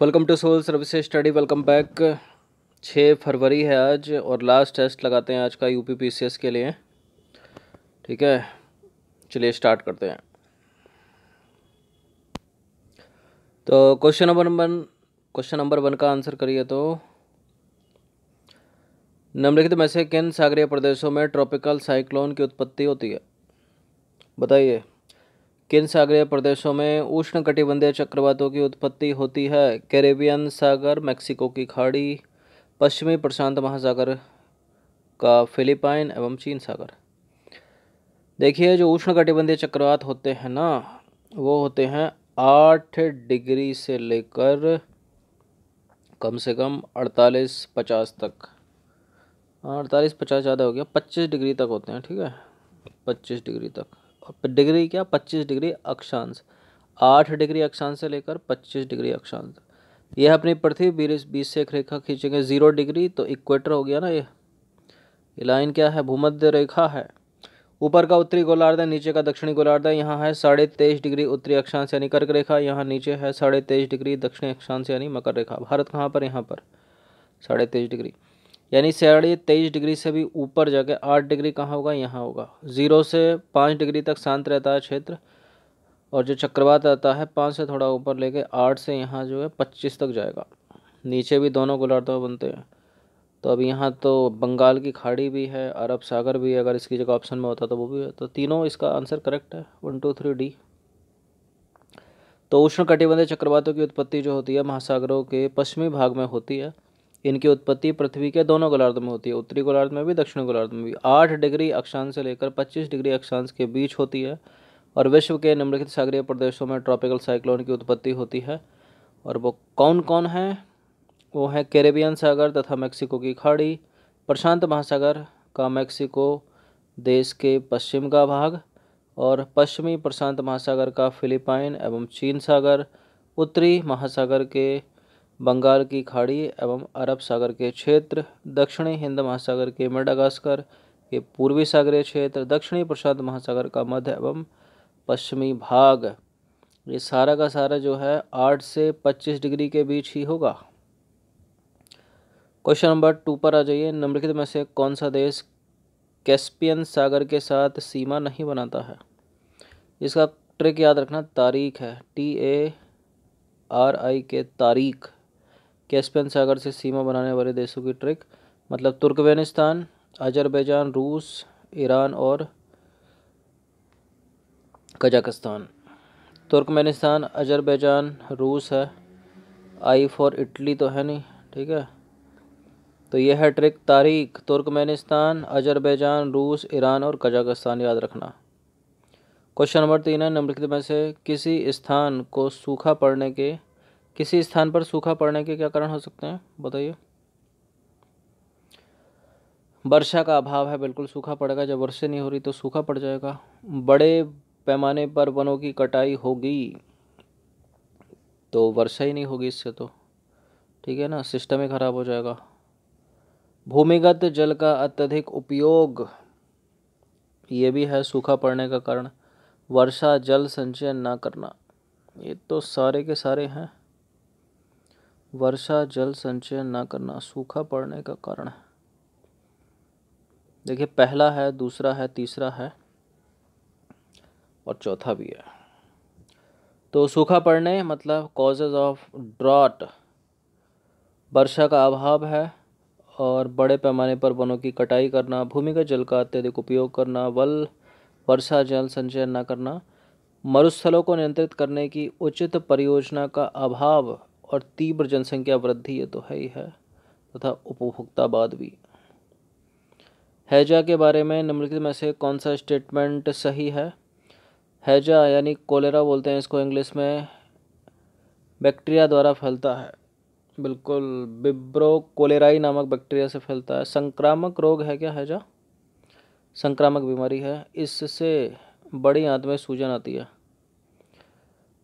welcome to soul service study welcome back छः फरवरी है आज और लास्ट टेस्ट लगाते हैं आज का यू पी के लिए ठीक है चलिए स्टार्ट करते हैं तो question number one question number one का आंसर करिए तो निम्नलिखित में से किन सागरीय प्रदेशों में ट्रॉपिकल साइक्लोन की उत्पत्ति होती है बताइए किन सागरीय प्रदेशों में उष्ण कटिबंधीय चक्रवातों की उत्पत्ति होती है कैरेबियन सागर मैक्सिको की खाड़ी पश्चिमी प्रशांत महासागर का फिलीपाइन एवं चीन सागर देखिए जो उष्ण कटिबंधीय चक्रवात होते हैं ना वो होते हैं आठ डिग्री से लेकर कम से कम अड़तालीस पचास तक अड़तालीस पचास ज़्यादा हो गया पच्चीस डिग्री तक होते हैं ठीक है पच्चीस डिग्री तक डिग्री क्या पच्चीस डिग्री अक्षांश आठ डिग्री अक्षांश से लेकर पच्चीस डिग्री अक्षांश यह अपनी पृथ्वी बीस बीस से एक रेखा खींचेंगे जीरो डिग्री तो इक्वेटर हो गया ना ये ये लाइन क्या है भूमध्य रेखा है ऊपर का उत्तरी गोलार्ध है नीचे का दक्षिणी गोलार्ध है यहाँ है साढ़े तेईस डिग्री उत्तरी अक्षांश यानी कर्क रेखा यहाँ नीचे है साढ़े तेईस डिग्री दक्षिणी अक्षांश यानी मकर रेखा भारत कहाँ पर यहाँ पर साढ़े तेईस डिग्री यानी साढ़े तेईस डिग्री से भी ऊपर जाके आठ डिग्री कहाँ होगा यहाँ होगा ज़ीरो से पाँच डिग्री तक शांत रहता है क्षेत्र और जो चक्रवात आता है पाँच से थोड़ा ऊपर लेके आठ से यहाँ जो है पच्चीस तक जाएगा नीचे भी दोनों गोलार्ध बनते हैं तो अब यहाँ तो बंगाल की खाड़ी भी है अरब सागर भी है अगर इसकी जगह ऑप्शन में होता तो वो भी है तो तीनों इसका आंसर करेक्ट है वन टू थ्री डी तो उष्ण कटिबंधीय चक्रवातों की उत्पत्ति जो होती है महासागरों के पश्चिमी भाग में होती है इनकी उत्पत्ति पृथ्वी के दोनों गोलार्ध में होती है उत्तरी गोलार्ध में भी दक्षिण गोलार्ध में भी आठ डिग्री अक्षांश से लेकर पच्चीस डिग्री अक्षांश के बीच होती है और विश्व के निम्नलिखित सागरीय प्रदेशों में ट्रॉपिकल साइक्लोन की उत्पत्ति होती है और वो कौन कौन है वो है कैरेबियन सागर तथा मैक्सिको की खाड़ी प्रशांत महासागर का मैक्सिको देश के पश्चिम का भाग और पश्चिमी प्रशांत महासागर का फिलीपाइन एवं चीन सागर उत्तरी महासागर के बंगाल की खाड़ी एवं अरब सागर के क्षेत्र दक्षिणी हिंद महासागर के मेडागास्कर के पूर्वी सागरीय क्षेत्र दक्षिणी प्रशांत महासागर का मध्य एवं पश्चिमी भाग ये सारा का सारा जो है आठ से पच्चीस डिग्री के बीच ही होगा क्वेश्चन नंबर टू पर आ जाइए निम्नलिखित में से कौन सा देश कैस्पियन सागर के साथ सीमा नहीं बनाता है इसका ट्रिक याद रखना तारीख है टी ए आर आई के तारीख कैस्पियन सागर से सीमा बनाने वाले देशों की ट्रिक मतलब तुर्कमेनिस्तान अजरबैजान रूस ईरान और कजाकिस्तान तुर्कमेनिस्तान अजरबैजान रूस है आई फॉर इटली तो है नहीं ठीक है तो यह है ट्रिक तारीख तुर्कमेनिस्तान अजरबैजान रूस ईरान और कजाकिस्तान याद रखना क्वेश्चन नंबर तीन है निम्नलिखित में से किसी स्थान को सूखा पड़ने के किसी स्थान पर सूखा पड़ने के क्या कारण हो सकते हैं बताइए वर्षा का अभाव है बिल्कुल सूखा पड़ेगा जब वर्षा नहीं हो रही तो सूखा पड़ जाएगा बड़े पैमाने पर वनों की कटाई होगी तो वर्षा ही नहीं होगी इससे तो ठीक है ना सिस्टम ही ख़राब हो जाएगा भूमिगत जल का अत्यधिक उपयोग ये भी है सूखा पड़ने का कारण वर्षा जल संचयन ना करना ये तो सारे के सारे हैं वर्षा जल संचयन ना करना सूखा पड़ने का कारण है देखिए पहला है दूसरा है तीसरा है और चौथा भी है तो सूखा पड़ने मतलब कॉजेज ऑफ ड्रॉट वर्षा का अभाव है और बड़े पैमाने पर वनों की कटाई करना भूमिगत जल का अत्यधिक उपयोग करना वल वर्षा जल संचयन न करना मरुस्थलों को नियंत्रित करने की उचित परियोजना का अभाव और तीव्र जनसंख्या वृद्धि ये तो है ही है तथा उपभोक्तावाद भी हैजा के बारे में निम्नलिखित में से कौन सा स्टेटमेंट सही है हैजा यानी कोलेरा बोलते हैं इसको इंग्लिश में बैक्टीरिया द्वारा फैलता है बिल्कुल बिब्रो कोलेराई नामक बैक्टीरिया से फैलता है संक्रामक रोग है क्या हैजा संक्रामक बीमारी है इससे बड़ी आंत में सूजन आती है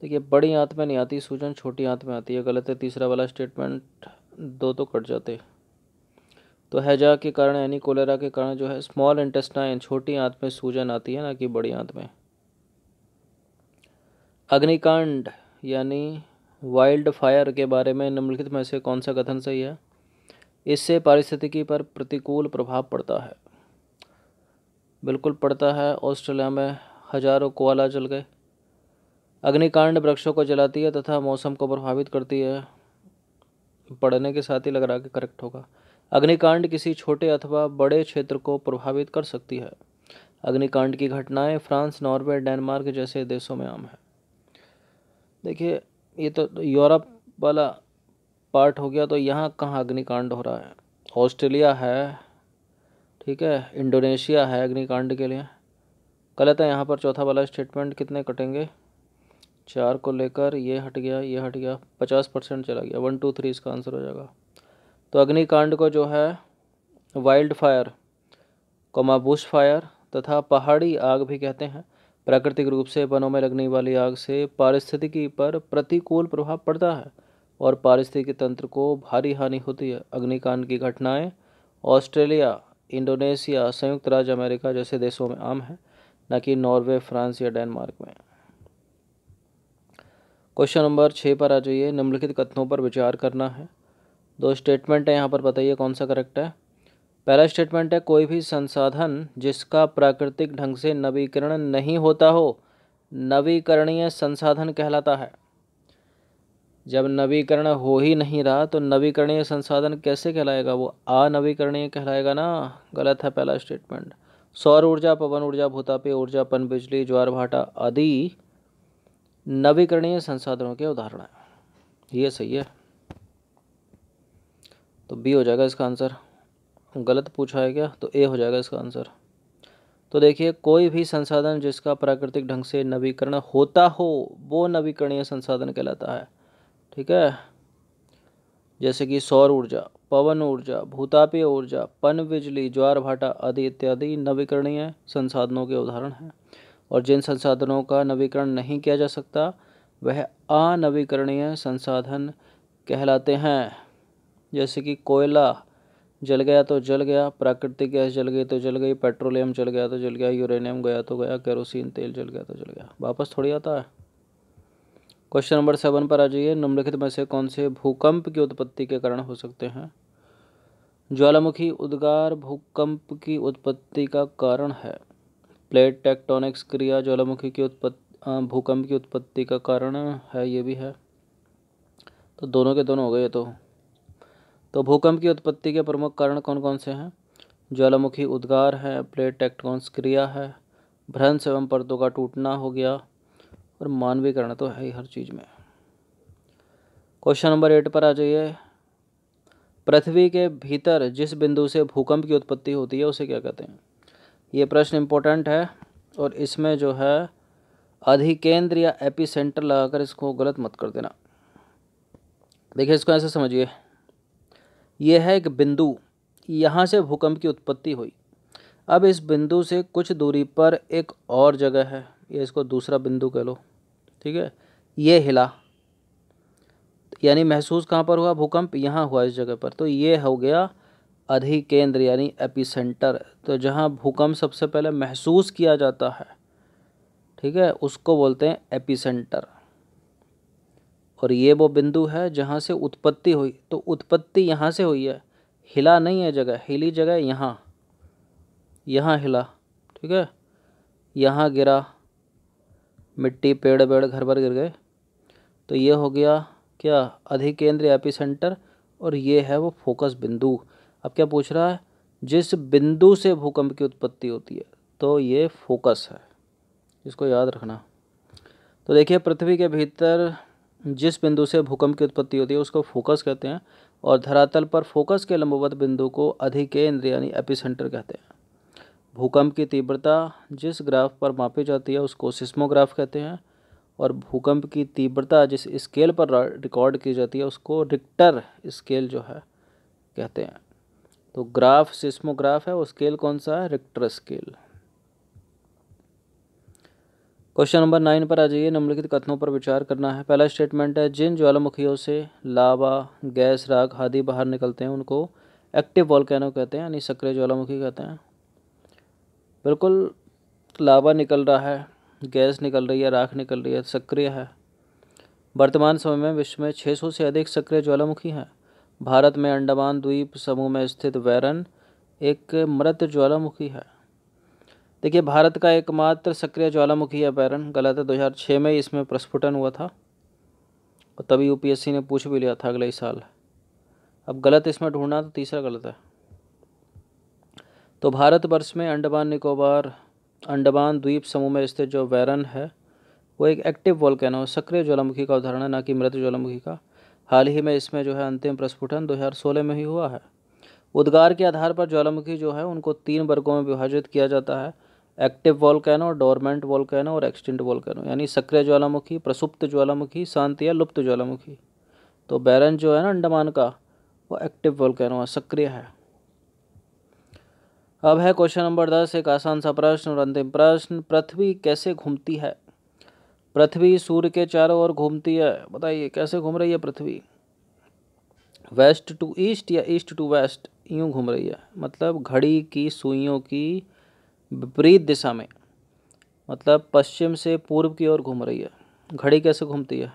देखिए बड़ी आंत में नहीं आती सूजन छोटी आंत में आती है गलत है तीसरा वाला स्टेटमेंट दो तो कट जाते तो हैजा के कारण यानी कोलेरा के कारण जो है स्मॉल इंटेस्टाइन छोटी आंत में सूजन आती है ना कि बड़ी आंत में अग्निकांड यानी वाइल्ड फायर के बारे में निम्नलिखित में से कौन सा कथन सही है इससे पारिस्थितिकी पर प्रतिकूल प्रभाव पड़ता है बिल्कुल पड़ता है ऑस्ट्रेलिया में हजारों कोआला जल गए अग्निकांड वृक्षों को जलाती है तथा मौसम को प्रभावित करती है पढ़ने के साथ ही लग रहा कि करेक्ट होगा अग्निकांड किसी छोटे अथवा बड़े क्षेत्र को प्रभावित कर सकती है अग्निकांड की घटनाएं फ्रांस नॉर्वे डेनमार्क जैसे देशों में आम है देखिए ये तो यूरोप वाला पार्ट हो गया तो यहाँ कहाँ अग्निकांड हो रहा है ऑस्ट्रेलिया है ठीक है इंडोनेशिया है अग्निकांड के लिए गलत है यहाँ पर चौथा वाला स्टेटमेंट कितने कटेंगे चार को लेकर ये हट गया ये हट गया पचास परसेंट चला गया वन टू थ्री इसका आंसर हो जाएगा तो अग्निकांड को जो है wild fire comma bush fire तथा पहाड़ी आग भी कहते हैं प्राकृतिक रूप से वनों में लगने वाली आग से पारिस्थितिकी पर प्रतिकूल प्रभाव पड़ता है और पारिस्थितिकी तंत्र को भारी हानि होती है अग्निकांड की घटनाएं ऑस्ट्रेलिया इंडोनेशिया संयुक्त राज्य अमेरिका जैसे देशों में आम है न कि नॉर्वे फ्रांस या डेनमार्क में क्वेश्चन नंबर छः पर आ जाइए निम्नलिखित कथनों पर विचार करना है दो स्टेटमेंट है यहाँ पर बताइए कौन सा करेक्ट है पहला स्टेटमेंट है कोई भी संसाधन जिसका प्राकृतिक ढंग से नवीकरण नहीं होता हो नवीकरणीय संसाधन कहलाता है जब नवीकरण हो ही नहीं रहा तो नवीकरणीय संसाधन कैसे कहलाएगा वो अनवीकरणीय कहलाएगा ना गलत है पहला स्टेटमेंट सौर ऊर्जा पवन ऊर्जा भूतापी ऊर्जा पन बिजली ज्वार भाटा आदि नवीकरणीय संसाधनों के उदाहरण है ये सही है तो बी हो जाएगा इसका आंसर गलत पूछा है क्या तो ए हो जाएगा इसका आंसर तो देखिए कोई भी संसाधन जिसका प्राकृतिक ढंग से नवीकरण होता हो वो नवीकरणीय संसाधन कहलाता है ठीक है जैसे कि सौर ऊर्जा पवन ऊर्जा भूतापीय ऊर्जा पन बिजली ज्वार भाटा आदि इत्यादि नवीकरणीय संसाधनों के उदाहरण हैं और जिन संसाधनों का नवीकरण नहीं किया जा सकता वह अनवीकरणीय संसाधन कहलाते हैं जैसे कि कोयला जल गया तो जल गया प्राकृतिक गैस जल गई तो जल गई पेट्रोलियम जल गया तो जल गया यूरेनियम गया तो गया केरोसिन तेल जल गया तो जल गया वापस थोड़ी आता है क्वेश्चन नंबर सेवन पर आ जाइए निम्नलिखित में से कौन से भूकंप की उत्पत्ति के कारण हो सकते हैं ज्वालामुखी उद्गार भूकंप की उत्पत्ति का कारण है प्लेट टेक्टोनिक्स क्रिया ज्वालामुखी की उत्पत्ति भूकंप की उत्पत्ति का कारण है ये भी है तो दोनों के दोनों हो गए तो तो भूकंप की उत्पत्ति के प्रमुख कारण कौन कौन से हैं ज्वालामुखी उद्गार है प्लेट टेक्टोनिक्स क्रिया है भ्रंश एवं परतों का टूटना हो गया और मानवीकरण तो है ही हर चीज़ में क्वेश्चन नंबर एट पर आ जाइए पृथ्वी के भीतर जिस बिंदु से भूकंप की उत्पत्ति होती है उसे क्या कहते हैं ये प्रश्न इम्पोर्टेंट है और इसमें जो है अधिकेंद्र या एपी सेंटर लगाकर इसको गलत मत कर देना देखिए इसको ऐसे समझिए यह है एक बिंदु यहाँ से भूकंप की उत्पत्ति हुई अब इस बिंदु से कुछ दूरी पर एक और जगह है ये इसको दूसरा बिंदु कह लो ठीक है ये हिला यानी महसूस कहाँ पर हुआ भूकंप यहाँ हुआ इस जगह पर तो ये हो गया अधिकेंद्र यानी एपिसेंटर तो जहाँ भूकंप सबसे पहले महसूस किया जाता है ठीक है उसको बोलते हैं एपिसेंटर और ये वो बिंदु है जहाँ से उत्पत्ति हुई तो उत्पत्ति यहाँ से हुई है हिला नहीं है जगह हिली जगह यहाँ यहाँ हिला ठीक है यहाँ गिरा मिट्टी पेड़ पेड़ घर पर गिर गए तो ये हो गया क्या अधिकेंद्र एपिसेंटर और ये है वो फोकस बिंदु अब क्या पूछ रहा है जिस बिंदु से भूकंप की उत्पत्ति होती है तो ये फोकस है इसको याद रखना तो देखिए पृथ्वी के भीतर जिस बिंदु से भूकंप की उत्पत्ति होती है उसको फोकस कहते हैं और धरातल पर फोकस के लंबवत बिंदु को अधिकेंद्र यानी एपिसेंटर कहते हैं भूकंप की तीव्रता जिस ग्राफ पर मापी जाती है उसको सिस्मोग्राफ कहते हैं और भूकंप की तीव्रता जिस स्केल पर रिकॉर्ड की जाती है उसको रिक्टर स्केल जो है कहते हैं तो ग्राफ सिस्मोग्राफ है वो स्केल कौन सा है Richter scale question number nine पर आ जाइए निम्नलिखित कथनों पर विचार करना है पहला स्टेटमेंट है जिन ज्वालामुखियों से लावा गैस राख आदि बाहर निकलते हैं उनको एक्टिव वॉल्केनो कहते हैं यानी सक्रिय ज्वालामुखी कहते हैं बिल्कुल लावा निकल रहा है गैस निकल रही है राख निकल रही है सक्रिय है वर्तमान समय में विश्व में 600 से अधिक सक्रिय ज्वालामुखी हैं भारत में अंडमान द्वीप समूह में स्थित वैरन एक मृत ज्वालामुखी है देखिए भारत का एकमात्र सक्रिय ज्वालामुखी है वैरन गलत है छः में इसमें प्रस्फुटन हुआ था और तभी यू ने पूछ भी लिया था अगले ही साल अब गलत इसमें ढूंढना तो तीसरा गलत है तो भारतवर्ष में अंडमान निकोबार अंडमान द्वीप समूह में स्थित जो वैरन है वो एक एक्टिव वॉल्केनो सक्रिय ज्वालामुखी का उदाहरण है ना कि मृत ज्वालामुखी का हाल ही में इसमें जो है अंतिम प्रस्फुटन 2016 में ही हुआ है उद्गार के आधार पर ज्वालामुखी जो है उनको तीन वर्गों में विभाजित किया जाता है एक्टिव वॉलकैनो डोरमेंट वॉलकैनो और एक्सटेंट वॉलकैनो यानी सक्रिय ज्वालामुखी प्रसुप्त ज्वालामुखी शांति या लुप्त ज्वालामुखी तो बैरन जो है ना अंडमान का वो एक्टिव वॉलकैनो है सक्रिय है अब है क्वेश्चन नंबर दस एक आसान सा प्रश्न और अंतिम प्रश्न पृथ्वी कैसे घूमती है पृथ्वी सूर्य के चारों ओर घूमती है बताइए कैसे घूम रही है पृथ्वी वेस्ट टू ईस्ट या ईस्ट टू वेस्ट यूँ घूम रही है मतलब घड़ी की सुइयों की विपरीत दिशा में मतलब पश्चिम से पूर्व की ओर घूम रही है घड़ी कैसे घूमती है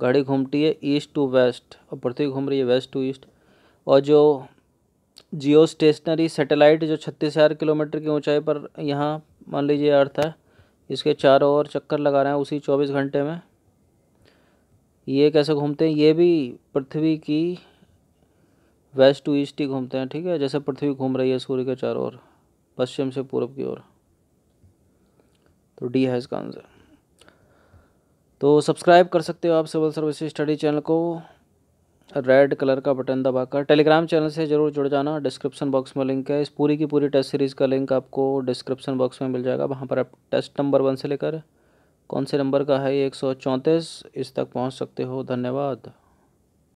घड़ी घूमती है ईस्ट टू वेस्ट और पृथ्वी घूम रही है वेस्ट टू ईस्ट और जो जियो स्टेशनरी सेटेलाइट जो छत्तीस हज़ार किलोमीटर की ऊंचाई पर यहाँ मान लीजिए अर्थ है इसके चारों ओर चक्कर लगा रहे हैं उसी चौबीस घंटे में ये कैसे घूमते हैं ये भी पृथ्वी की वेस्ट टू ईस्ट ही घूमते हैं ठीक है जैसे पृथ्वी घूम रही है सूर्य के चारों ओर पश्चिम से पूर्व की ओर तो डी है इसका आंसर तो सब्सक्राइब कर सकते हो आप सिविल सर्विस स्टडी चैनल को रेड कलर का बटन दबाकर टेलीग्राम चैनल से ज़रूर जुड़ जाना डिस्क्रिप्शन बॉक्स में लिंक है इस पूरी की पूरी टेस्ट सीरीज़ का लिंक आपको डिस्क्रिप्शन बॉक्स में मिल जाएगा वहाँ पर आप टेस्ट नंबर वन से लेकर कौन से नंबर का है एक सौ चौंतीस इस तक पहुँच सकते हो धन्यवाद